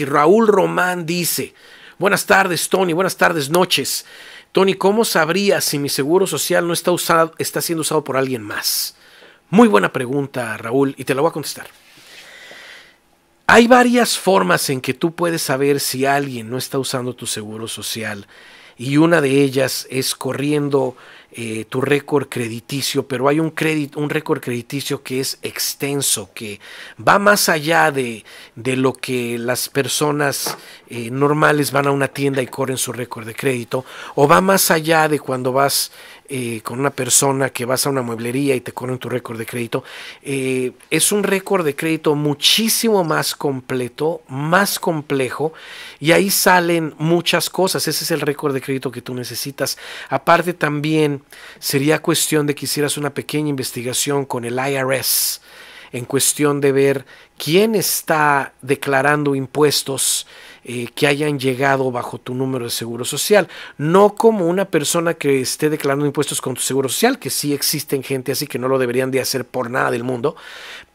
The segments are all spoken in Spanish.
Si Raúl Román dice, buenas tardes Tony, buenas tardes noches. Tony, ¿cómo sabría si mi seguro social no está, usado, está siendo usado por alguien más? Muy buena pregunta, Raúl, y te la voy a contestar. Hay varias formas en que tú puedes saber si alguien no está usando tu seguro social y una de ellas es corriendo eh, tu récord crediticio, pero hay un, crédito, un récord crediticio que es extenso, que va más allá de, de lo que las personas eh, normales van a una tienda y corren su récord de crédito, o va más allá de cuando vas eh, con una persona que vas a una mueblería y te corren tu récord de crédito, eh, es un récord de crédito muchísimo más completo, más complejo, y ahí salen muchas cosas. Ese es el récord de crédito que tú necesitas. Aparte también sería cuestión de que hicieras una pequeña investigación con el IRS en cuestión de ver quién está declarando impuestos eh, que hayan llegado bajo tu número de seguro social. No como una persona que esté declarando impuestos con tu seguro social, que sí existen gente así que no lo deberían de hacer por nada del mundo,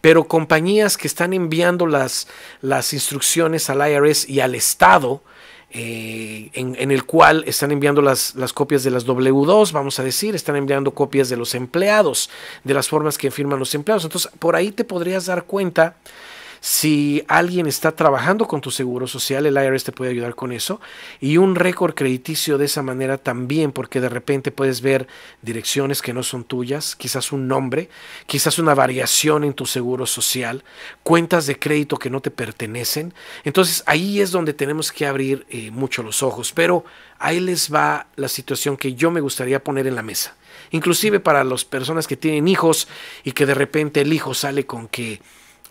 pero compañías que están enviando las, las instrucciones al IRS y al Estado. Eh, en, el cual están enviando las, las, copias de las W2, vamos a decir, están enviando copias de los empleados, de las formas que firman los empleados. Entonces, por ahí te podrías dar cuenta si alguien está trabajando con tu seguro social, el IRS te puede ayudar con eso. Y un récord crediticio de esa manera también, porque de repente puedes ver direcciones que no son tuyas, quizás un nombre, quizás una variación en tu seguro social, cuentas de crédito que no te pertenecen. Entonces ahí es donde tenemos que abrir eh, mucho los ojos. Pero ahí les va la situación que yo me gustaría poner en la mesa. Inclusive para las personas que tienen hijos y que de repente el hijo sale con que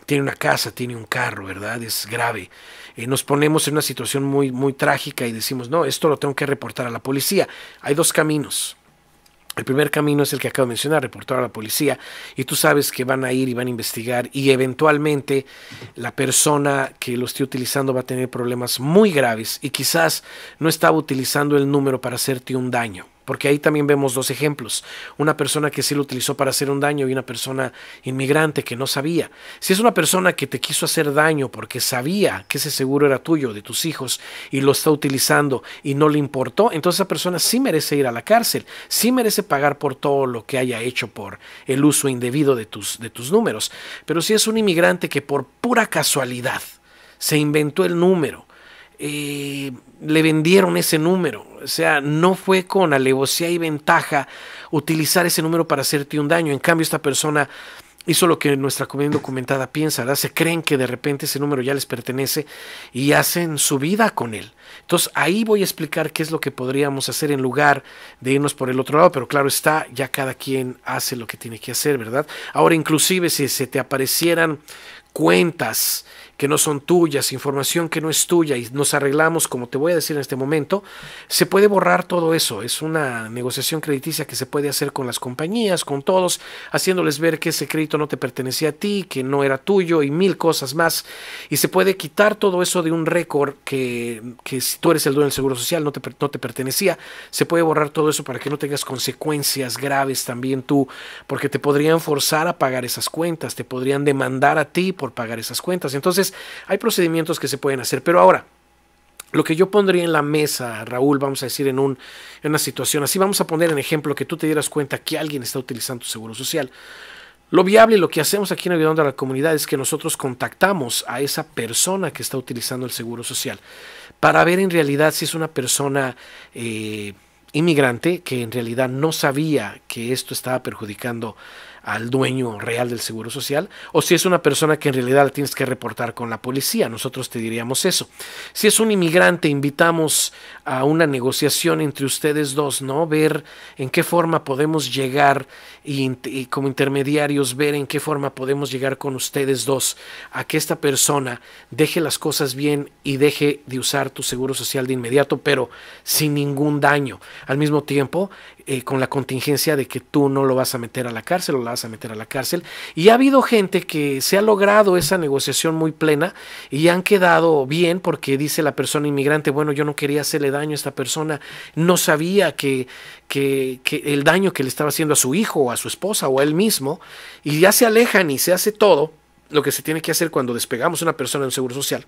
tiene una casa, tiene un carro, ¿verdad? Es grave. y eh, nos ponemos en una situación muy, muy trágica y decimos, no, esto lo tengo que reportar a la policía. Hay dos caminos. El primer camino es el que acabo de mencionar, reportar a la policía, y tú sabes que van a ir y van a investigar y eventualmente la persona que lo esté utilizando va a tener problemas muy graves y quizás no estaba utilizando el número para hacerte un daño porque ahí también vemos dos ejemplos. Una persona que sí lo utilizó para hacer un daño y una persona inmigrante que no sabía. Si es una persona que te quiso hacer daño porque sabía que ese seguro era tuyo, de tus hijos, y lo está utilizando y no le importó, entonces esa persona sí merece ir a la cárcel, sí merece pagar por todo lo que haya hecho por el uso indebido de tus, de tus números. Pero si es un inmigrante que por pura casualidad se inventó el número, eh, le vendieron ese número. O sea, no fue con alevosía y ventaja utilizar ese número para hacerte un daño. En cambio, esta persona hizo lo que nuestra comunidad documentada piensa, ¿verdad? Se creen que de repente ese número ya les pertenece y hacen su vida con él. Entonces ahí voy a explicar qué es lo que podríamos hacer en lugar de irnos por el otro lado, pero claro está, ya cada quien hace lo que tiene que hacer, ¿verdad? Ahora inclusive si se te aparecieran cuentas que no son tuyas, información que no es tuya y nos arreglamos, como te voy a decir en este momento, se puede borrar todo eso. Es una negociación crediticia que se puede hacer con las compañías, con todos, haciéndoles ver que ese crédito no te pertenecía a ti, que no era tuyo y mil cosas más. Y se puede quitar todo eso de un récord que, si tú eres el dueño del Seguro Social no te, no te pertenecía. Se puede borrar todo eso para que no tengas consecuencias graves también tú, porque te podrían forzar a pagar esas cuentas, te podrían demandar a ti por pagar esas cuentas. Entonces, hay procedimientos que se pueden hacer. Pero ahora, lo que yo pondría en la mesa, Raúl, vamos a decir, en, una situación así, vamos a poner en ejemplo que tú te dieras cuenta que alguien está utilizando tu seguro social. Lo viable y lo que hacemos aquí en Ayudando a la Comunidad es que nosotros contactamos a esa persona que está utilizando el seguro social para ver en realidad si es una persona eh, inmigrante que en realidad no sabía que esto estaba perjudicando al dueño real del Seguro Social, o si es una persona que en realidad tienes que reportar con la policía, nosotros te diríamos eso. Si es un inmigrante, invitamos a una negociación entre ustedes dos, ¿no? Ver en qué forma podemos llegar y, como intermediarios ver en qué forma podemos llegar con ustedes dos a que esta persona deje las cosas bien y deje de usar tu Seguro Social de inmediato, pero sin ningún daño. Al mismo tiempo, eh, con la contingencia de que tú no lo vas a meter a la cárcel o la a meter a la cárcel. Y ha habido gente que se ha logrado esa negociación muy plena y han quedado bien porque dice la persona inmigrante, bueno, yo no quería hacerle daño a esta persona, no sabía que, que, el daño que le estaba haciendo a su hijo o a su esposa o a él mismo, y ya se alejan y se hace todo lo que se tiene que hacer cuando despegamos una persona en un seguro social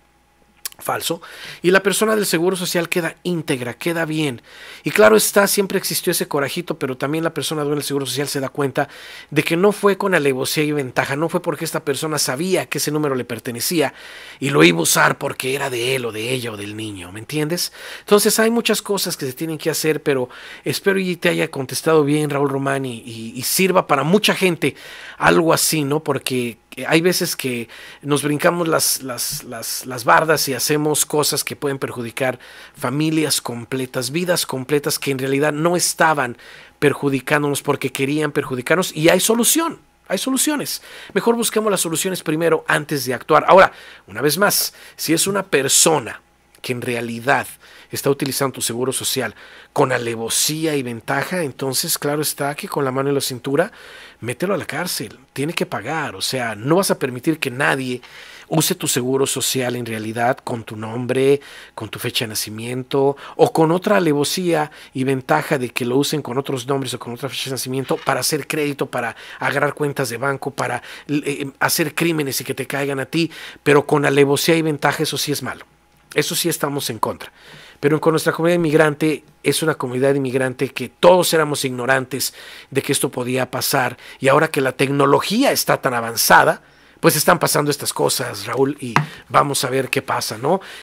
falso, y la persona del Seguro Social queda íntegra, queda bien. Y claro está, siempre existió ese corajito, pero también la persona del Seguro Social se da cuenta de que no fue con alevosía y ventaja, no fue porque esta persona sabía que ese número le pertenecía y lo iba a usar porque era de él o de ella o del niño, ¿me entiendes? Entonces hay muchas cosas que se tienen que hacer, pero espero y te haya contestado bien Raúl Román y, y sirva para mucha gente algo así, ¿no? Porque hay veces que nos brincamos las, bardas y hacemos cosas que pueden perjudicar familias completas, vidas completas que en realidad no estaban perjudicándonos porque querían perjudicarnos y hay solución. Hay soluciones. Mejor busquemos las soluciones primero antes de actuar. Ahora, una vez más, si es una persona que en realidad está utilizando tu seguro social con alevosía y ventaja, entonces claro está que con la mano en la cintura, mételo a la cárcel, tiene que pagar, o sea, no vas a permitir que nadie use tu seguro social en realidad con tu nombre, con tu fecha de nacimiento o con otra alevosía y ventaja de que lo usen con otros nombres o con otra fecha de nacimiento para hacer crédito, para agarrar cuentas de banco, para eh, eh, hacer crímenes y que te caigan a ti, pero con alevosía y ventaja eso sí es malo. Eso sí estamos en contra. Pero con nuestra comunidad inmigrante es una comunidad inmigrante que todos éramos ignorantes de que esto podía pasar y ahora que la tecnología está tan avanzada, pues están pasando estas cosas, Raúl, y vamos a ver qué pasa, ¿no?